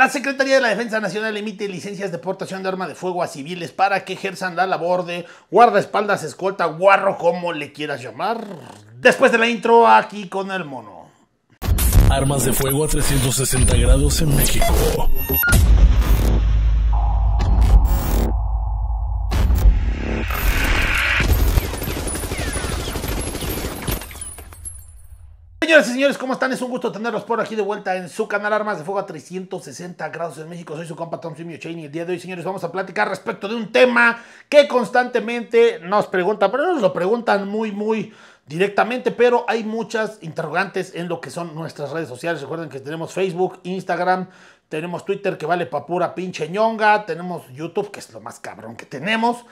La Secretaría de la Defensa Nacional emite licencias de portación de arma de fuego a civiles para que ejerzan la labor de guardaespaldas, escolta, guarro, como le quieras llamar. Después de la intro, aquí con el mono. Armas de fuego a 360 grados en México. Señoras y señores, ¿cómo están? Es un gusto tenerlos por aquí de vuelta en su canal Armas de Fuego a 360 grados en México. Soy su compa Tom Simio Chain y el día de hoy, señores, vamos a platicar respecto de un tema que constantemente nos preguntan, pero nos lo preguntan muy, muy directamente, pero hay muchas interrogantes en lo que son nuestras redes sociales. Recuerden que tenemos Facebook, Instagram, tenemos Twitter que vale pa' pura pinche ñonga, tenemos YouTube que es lo más cabrón que tenemos.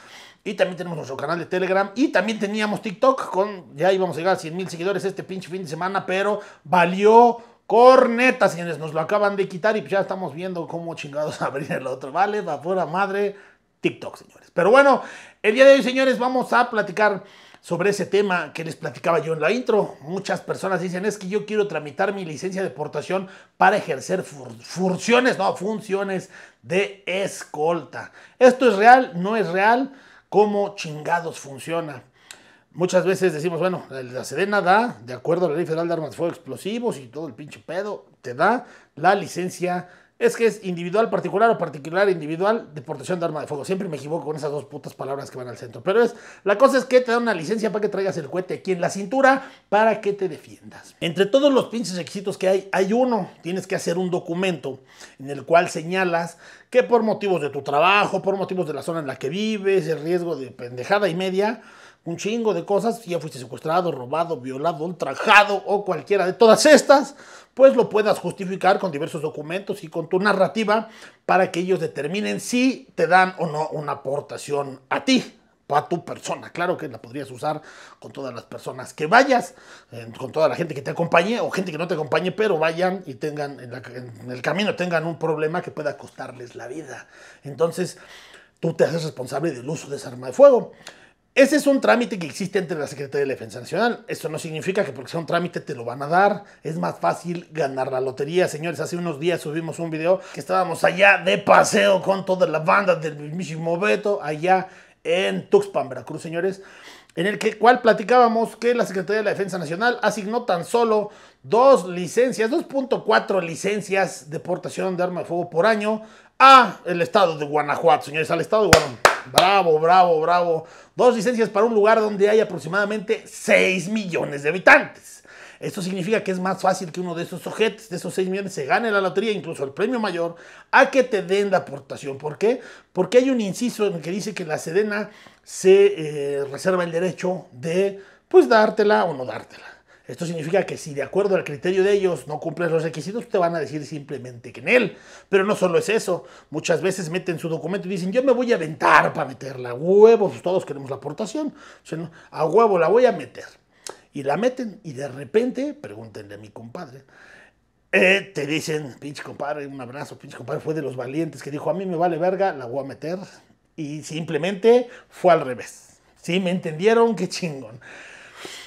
Y también tenemos nuestro canal de Telegram. Y también teníamos TikTok con, ya íbamos a llegar a 100 mil seguidores este pinche fin de semana, pero valió corneta, señores. Nos lo acaban de quitar y ya estamos viendo cómo chingados abrir el otro. Vale, va fuera madre TikTok, señores. Pero bueno, el día de hoy, señores, vamos a platicar sobre ese tema que les platicaba yo en la intro. Muchas personas dicen, es que yo quiero tramitar mi licencia de portación para ejercer funciones, no, funciones de escolta. ¿Esto es real? ¿No es real? cómo chingados funciona. Muchas veces decimos, bueno, la Sedena da, de acuerdo a la Ley Federal de Armas de Fuego Explosivos y todo el pinche pedo, te da la licencia es que es individual particular o particular individual de portación de armas de fuego. Siempre me equivoco con esas dos putas palabras que van al centro. Pero es, la cosa es que te da una licencia para que traigas el cohete aquí en la cintura para que te defiendas. Entre todos los pinches requisitos que hay, hay uno. Tienes que hacer un documento en el cual señalas que por motivos de tu trabajo, por motivos de la zona en la que vives, el riesgo de pendejada y media, un chingo de cosas, si ya fuiste secuestrado, robado, violado, ultrajado o cualquiera de todas estas, pues lo puedas justificar con diversos documentos y con tu narrativa para que ellos determinen si te dan o no una aportación a ti a tu persona. Claro que la podrías usar con todas las personas que vayas, eh, con toda la gente que te acompañe o gente que no te acompañe, pero vayan y tengan en, el camino tengan un problema que pueda costarles la vida. Entonces, tú te haces responsable del uso de esa arma de fuego. Ese es un trámite que existe entre la Secretaría de Defensa Nacional. Esto no significa que porque sea un trámite te lo van a dar. Es más fácil ganar la lotería. Señores, hace unos días subimos un video que estábamos allá de paseo con toda la banda del mismísimo Beto, allá en Tuxpan, Veracruz, señores, en el que, cual platicábamos que la Secretaría de la Defensa Nacional asignó tan solo dos licencias, 2.4 licencias de portación de arma de fuego por año a el estado de Guanajuato, señores, al estado de Guanajuato. Bravo, bravo, bravo. Dos licencias para un lugar donde hay aproximadamente 6 millones de habitantes. Esto significa que es más fácil que uno de esos objetos, de esos 6 millones, se gane la lotería, incluso el premio mayor, a que te den la aportación. ¿Por qué? Porque hay un inciso en el que dice que la Sedena se eh, reserva el derecho de, pues, dártela o no dártela. Esto significa que si de acuerdo al criterio de ellos no cumples los requisitos, te van a decir simplemente que en él. Pero no solo es eso. Muchas veces meten su documento y dicen, yo me voy a aventar para meterla. A huevo, todos queremos la aportación. a huevo la voy a meter y la meten y de repente, pregúntenle a mi compadre, eh, te dicen, pinche compadre, un abrazo, pinche compadre, fue de los valientes que dijo, a mí me vale verga, la voy a meter. Y simplemente fue al revés. ¿Sí? ¿Me entendieron? Qué chingón.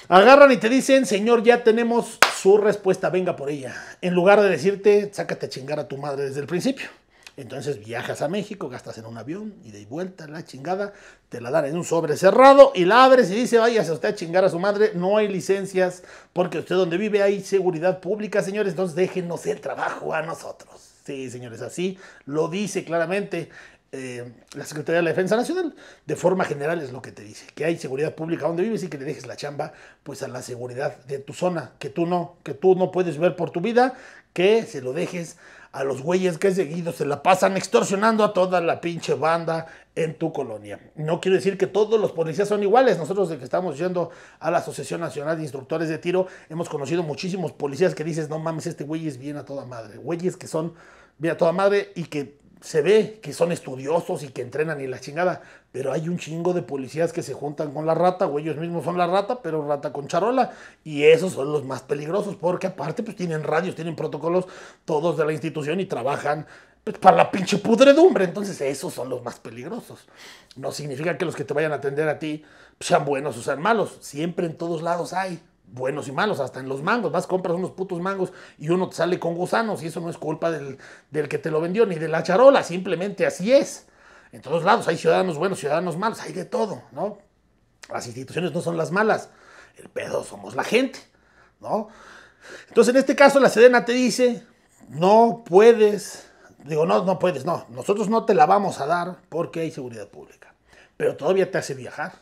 Agarran y te dicen, señor, ya tenemos su respuesta, venga por ella. En lugar de decirte, sácate a chingar a tu madre desde el principio. Entonces viajas a México, gastas en un avión y de vuelta la chingada, te la dan en un sobre cerrado y la abres y dice, váyase usted a chingar a su madre, no hay licencias, porque usted donde vive hay seguridad pública, señores, entonces déjenos el trabajo a nosotros. Sí, señores, así lo dice claramente eh, la Secretaría de la Defensa Nacional. De forma general es lo que te dice, que hay seguridad pública donde vives y que le dejes la chamba pues a la seguridad de tu zona, que tú no, que tú no puedes ver por tu vida, que se lo dejes a los güeyes que seguido se la pasan extorsionando a toda la pinche banda en tu colonia. No quiero decir que todos los policías son iguales. Nosotros de que estamos yendo a la Asociación Nacional de Instructores de Tiro, hemos conocido muchísimos policías que dices, no mames, este güey es bien a toda madre. Güeyes que son bien a toda madre y que se ve que son estudiosos y que entrenan y la chingada, pero hay un chingo de policías que se juntan con la rata, o ellos mismos son la rata, pero rata con charola, y esos son los más peligrosos, porque aparte pues tienen radios, tienen protocolos todos de la institución y trabajan pues, para la pinche pudredumbre, entonces esos son los más peligrosos. No significa que los que te vayan a atender a ti sean buenos o sean malos, siempre en todos lados hay buenos y malos, hasta en los mangos. Vas, compras unos putos mangos y uno te sale con gusanos y eso no es culpa del, que te lo vendió ni de la charola, simplemente así es. En todos lados hay ciudadanos buenos, ciudadanos malos, hay de todo, ¿no? Las instituciones no son las malas, el pedo somos la gente, ¿no? Entonces en este caso la Sedena te dice, no puedes, digo, no, no puedes, no, nosotros no te la vamos a dar porque hay seguridad pública, pero todavía te hace viajar,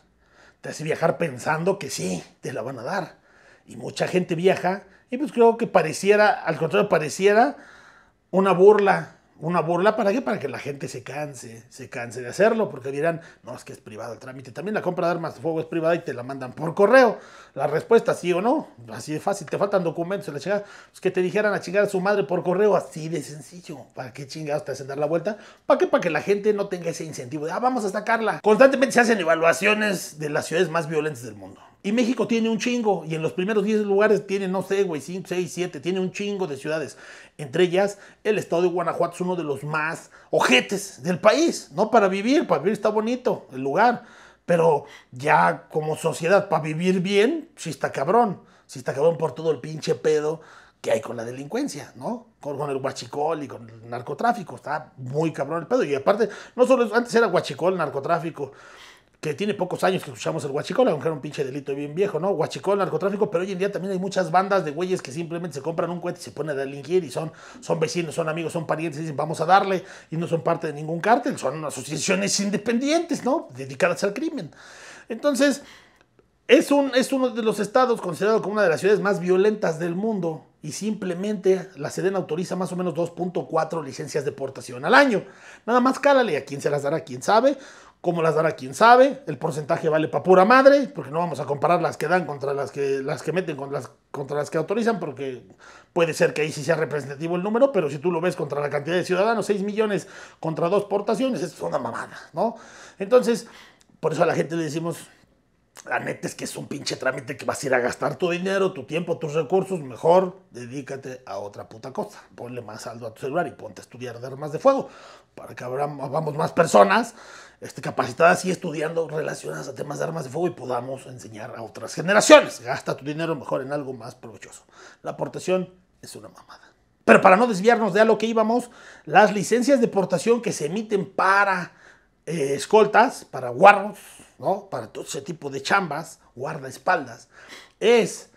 te hace viajar pensando que sí, te la van a dar y mucha gente viaja. Y pues creo que pareciera, al contrario, pareciera una burla. ¿Una burla para qué? Para que la gente se canse, se canse de hacerlo, porque dirán, no, es que es privado el trámite. También la compra de armas de fuego es privada y te la mandan por correo. La respuesta sí o no, así de fácil, te faltan documentos, la chingada. Pues que te dijeran a chingar a su madre por correo, así de sencillo. ¿Para qué chingados te hacen dar la vuelta? ¿Para qué? Para que la gente no tenga ese incentivo de, ah, vamos a sacarla. Constantemente se hacen evaluaciones de las ciudades más violentas del mundo. Y México tiene un chingo, y en los primeros 10 lugares tiene, no sé, güey, 5, 6, 7, tiene un chingo de ciudades. Entre ellas, el estado de Guanajuato es uno de los más ojetes del país, no para vivir, para vivir está bonito el lugar, pero ya como sociedad, para vivir bien, sí está cabrón, sí está cabrón por todo el pinche pedo que hay con la delincuencia, ¿no? Con, el guachicol y con el narcotráfico, está muy cabrón el pedo. Y aparte, no solo antes era guachicol, narcotráfico que tiene pocos años que escuchamos el huachicol, aunque era un pinche delito bien viejo, ¿no? Huachicol, narcotráfico, pero hoy en día también hay muchas bandas de güeyes que simplemente se compran un cohete y se ponen a delinquir y son, son vecinos, son amigos, son parientes y dicen vamos a darle y no son parte de ningún cártel, son asociaciones independientes, ¿no? Dedicadas al crimen. Entonces, es, un, es uno de los estados considerado como una de las ciudades más violentas del mundo y simplemente la SEDEN autoriza más o menos 2.4 licencias de portación al año. Nada más cálale a quién se las dará, quién sabe cómo las dará quién sabe, el porcentaje vale para pura madre, porque no vamos a comparar las que dan contra las que, las que meten, contra las, contra las que autorizan, porque puede ser que ahí sí sea representativo el número, pero si tú lo ves contra la cantidad de ciudadanos, 6 millones contra dos portaciones, es una mamada, ¿no? Entonces, por eso a la gente le decimos, la neta es que es un pinche trámite que vas a ir a gastar tu dinero, tu tiempo, tus recursos. Mejor dedícate a otra puta cosa. Ponle más saldo a tu celular y ponte a estudiar de armas de fuego para que vamos más personas este, capacitadas y estudiando relacionadas a temas de armas de fuego y podamos enseñar a otras generaciones. Gasta tu dinero mejor en algo más provechoso. La aportación es una mamada. Pero para no desviarnos de a lo que íbamos, las licencias de portación que se emiten para eh, escoltas, para guarros, para todo ese tipo de chambas, guardaespaldas, es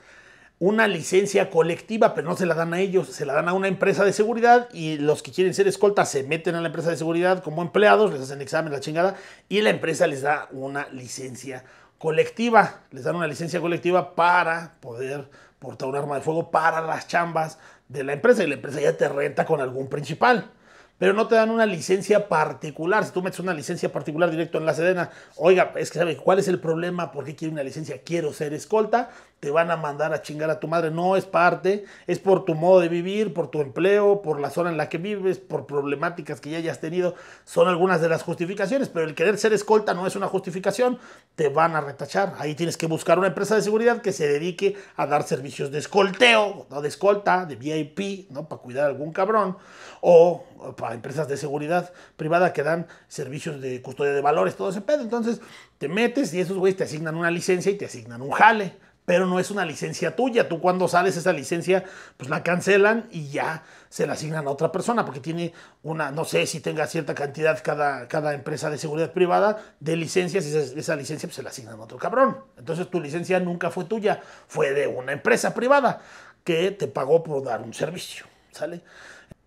una licencia colectiva, pero no se la dan a ellos, se la dan a una empresa de seguridad y los que quieren ser escoltas se meten a la empresa de seguridad como empleados, les hacen examen, la chingada, y la empresa les da una licencia colectiva, les dan una licencia colectiva para poder portar un arma de fuego para las chambas de la empresa y la empresa ya te renta con algún principal pero no te dan una licencia particular. Si tú metes una licencia particular directo en la Sedena, oiga, es que sabe cuál es el problema, por qué quiero una licencia, quiero ser escolta, te van a mandar a chingar a tu madre. No es parte, es por tu modo de vivir, por tu empleo, por la zona en la que vives, por problemáticas que ya hayas tenido. Son algunas de las justificaciones, pero el querer ser escolta no es una justificación. Te van a retachar. Ahí tienes que buscar una empresa de seguridad que se dedique a dar servicios de escolteo, de escolta, de VIP, ¿no? Para cuidar a algún cabrón. O para empresas de seguridad privada que dan servicios de custodia de valores, todo ese pedo. Entonces te metes y esos güeyes te asignan una licencia y te asignan un jale pero no es una licencia tuya. Tú cuando sales esa licencia, pues la cancelan y ya se la asignan a otra persona, porque tiene una, no sé si tenga cierta cantidad cada, cada empresa de seguridad privada de licencias, y esa, licencia pues, se la asignan a otro cabrón. Entonces tu licencia nunca fue tuya, fue de una empresa privada que te pagó por dar un servicio, ¿sale?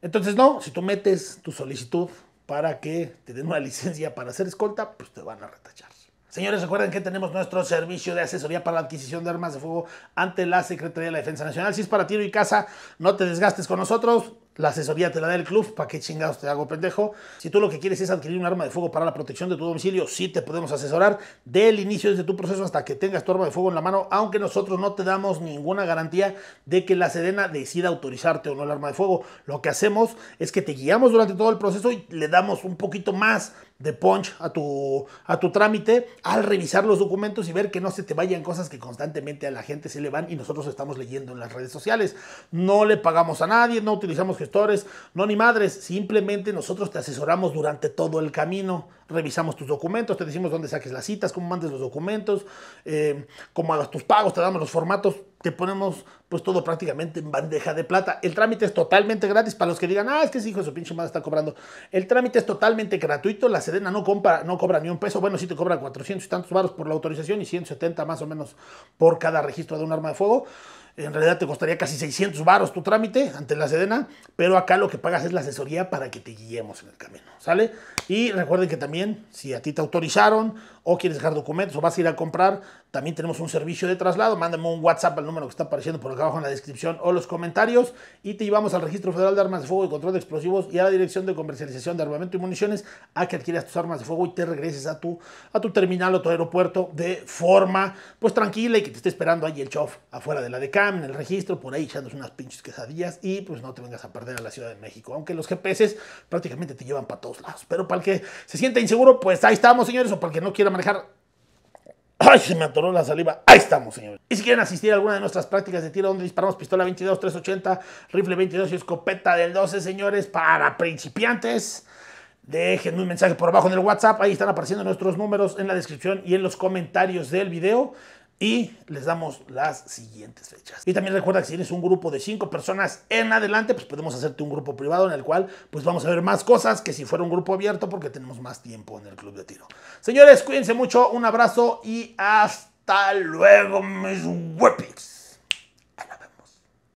Entonces no, si tú metes tu solicitud para que te den una licencia para hacer escolta, pues te van a retachar. Señores, recuerden que tenemos nuestro servicio de asesoría para la adquisición de armas de fuego ante la Secretaría de la Defensa Nacional. Si es para tiro y casa, no te desgastes con nosotros la asesoría te la da el club, ¿para qué chingados te hago pendejo? Si tú lo que quieres es adquirir un arma de fuego para la protección de tu domicilio, sí te podemos asesorar del inicio de tu proceso hasta que tengas tu arma de fuego en la mano, aunque nosotros no te damos ninguna garantía de que la Sedena decida autorizarte o no el arma de fuego. Lo que hacemos es que te guiamos durante todo el proceso y le damos un poquito más de punch a tu, a tu trámite al revisar los documentos y ver que no se te vayan cosas que constantemente a la gente se le van y nosotros estamos leyendo en las redes sociales. No le pagamos a nadie, no utilizamos que no ni madres, simplemente nosotros te asesoramos durante todo el camino. Revisamos tus documentos, te decimos dónde saques las citas, cómo mandes los documentos, eh, cómo hagas tus pagos, te damos los formatos, te ponemos pues todo prácticamente en bandeja de plata. El trámite es totalmente gratis para los que digan, ah, es que ese hijo de su pinche madre está cobrando. El trámite es totalmente gratuito, la Sedena no, compra, no cobra ni un peso, bueno, sí te cobra 400 y tantos baros por la autorización y 170 más o menos por cada registro de un arma de fuego en realidad te costaría casi 600 varos tu trámite ante la Sedena, pero acá lo que pagas es la asesoría para que te guiemos en el camino, ¿sale? Y recuerden que también, si a ti te autorizaron o quieres dejar documentos o vas a ir a comprar, también tenemos un servicio de traslado. Mándame un WhatsApp al número que está apareciendo por acá abajo en la descripción o los comentarios. Y te llevamos al Registro Federal de Armas de Fuego y Control de Explosivos y a la Dirección de Comercialización de Armamento y Municiones a que adquieras tus armas de fuego y te regreses a tu, a tu terminal o tu aeropuerto de forma pues tranquila y que te esté esperando ahí el chof afuera de la DECAM, en el registro, por ahí echándose unas pinches quesadillas y pues no te vengas a perder a la Ciudad de México. Aunque los GPS prácticamente te llevan para todos lados. Pero para el que se sienta inseguro, pues ahí estamos, señores, o para el que no quiera manejar ¡Ay, se me atoró la saliva! ¡Ahí estamos, señores! Y si quieren asistir a alguna de nuestras prácticas de tiro donde disparamos pistola 22, 380, rifle 22 y escopeta del 12, señores, para principiantes, dejen un mensaje por abajo en el WhatsApp. Ahí están apareciendo nuestros números en la descripción y en los comentarios del video y les damos las siguientes fechas. Y también recuerda que si eres un grupo de 5 personas en adelante, pues podemos hacerte un grupo privado en el cual pues vamos a ver más cosas que si fuera un grupo abierto porque tenemos más tiempo en el club de tiro. Señores, cuídense mucho, un abrazo y hasta luego mis Wepix.